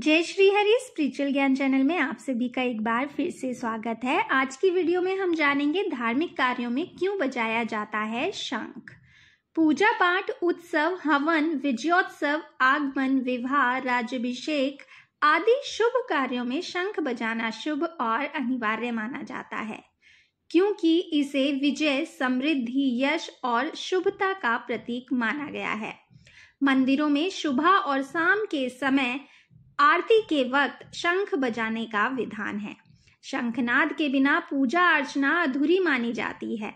जय श्री हरि स्पिरिचुअल ज्ञान चैनल में आप सभी का एक बार फिर से स्वागत है आज की वीडियो में हम जानेंगे धार्मिक कार्यों में क्यों बजाया जाता है शंख पूजा पाठ उत्सव हवन विजयोत्सव आगमन विवाह राज्यभिषेक आदि शुभ कार्यों में शंख बजाना शुभ और अनिवार्य माना जाता है क्योंकि इसे विजय समृद्धि यश और शुभता का प्रतीक माना गया है मंदिरों में सुबह और शाम के समय आरती के वक्त शंख बजाने का विधान है शंखनाद के बिना पूजा अर्चना अधूरी मानी जाती है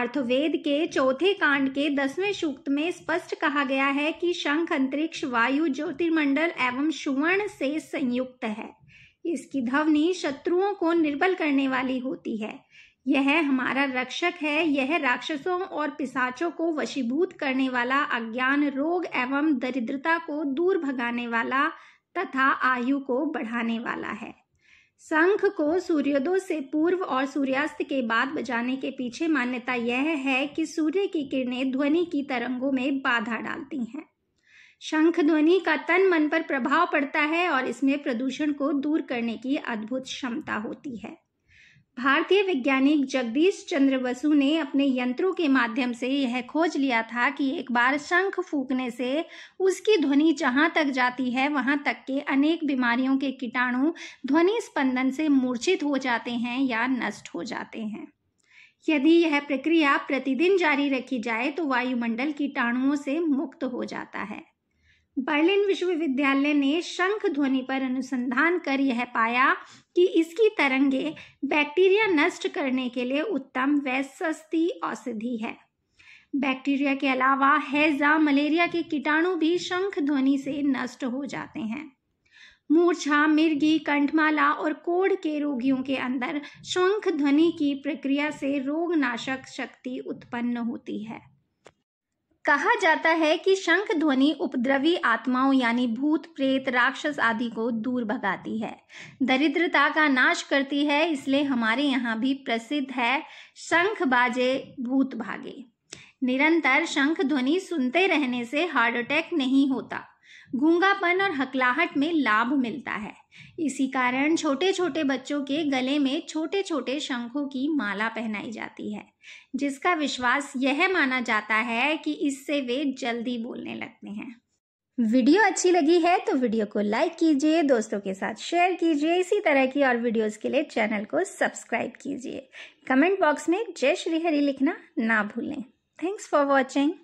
अर्थवेद के चौथे कांड के दसवें सूक्त में स्पष्ट कहा गया है कि शंख अंतरिक्ष वायु ज्योतिर्मंडल एवं सुवर्ण से संयुक्त है इसकी ध्वनि शत्रुओं को निर्बल करने वाली होती है यह हमारा रक्षक है यह राक्षसों और पिसाचों को वशीभूत करने वाला अज्ञान रोग एवं दरिद्रता को दूर भगाने वाला तथा आयु को बढ़ाने वाला है शंख को सूर्योदय से पूर्व और सूर्यास्त के बाद बजाने के पीछे मान्यता यह है कि सूर्य की किरणें ध्वनि की तरंगों में बाधा डालती हैं शंख ध्वनि का तन मन पर प्रभाव पड़ता है और इसमें प्रदूषण को दूर करने की अद्भुत क्षमता होती है भारतीय वैज्ञानिक जगदीश चंद्र बसु ने अपने यंत्रों के माध्यम से यह खोज लिया था कि एक बार शंख फूकने से उसकी ध्वनि जहां तक जाती है वहां तक के अनेक बीमारियों के कीटाणु ध्वनि स्पंदन से मूर्छित हो जाते हैं या नष्ट हो जाते हैं यदि यह प्रक्रिया प्रतिदिन जारी रखी जाए तो वायुमंडल कीटाणुओं से मुक्त हो जाता है बर्लिन विश्वविद्यालय ने शंख ध्वनि पर अनुसंधान कर यह पाया कि इसकी तरंगे बैक्टीरिया नष्ट करने के लिए उत्तम व सस्ती औषधि है बैक्टीरिया के अलावा हैजा मलेरिया के कीटाणु भी शंख ध्वनि से नष्ट हो जाते हैं मूर्छा मिर्गी कंठमाला और कोढ़ के रोगियों के अंदर शंख ध्वनि की प्रक्रिया से रोगनाशक शक्ति उत्पन्न होती है कहा जाता है कि शंख ध्वनि उपद्रवी आत्माओं यानी भूत प्रेत राक्षस आदि को दूर भगाती है दरिद्रता का नाश करती है इसलिए हमारे यहाँ भी प्रसिद्ध है शंख बाजे भूत भागे निरंतर शंख ध्वनि सुनते रहने से हार्ट अटैक नहीं होता गूंगापन और हकलाहट में लाभ मिलता है इसी कारण छोटे छोटे बच्चों के गले में छोटे छोटे शंखों की माला पहनाई जाती है जिसका विश्वास यह माना जाता है कि इससे वे जल्दी बोलने लगते हैं वीडियो अच्छी लगी है तो वीडियो को लाइक कीजिए दोस्तों के साथ शेयर कीजिए इसी तरह की और वीडियोस के लिए चैनल को सब्सक्राइब कीजिए कमेंट बॉक्स में जय श्री हरि लिखना ना भूलें थैंक्स फॉर वॉचिंग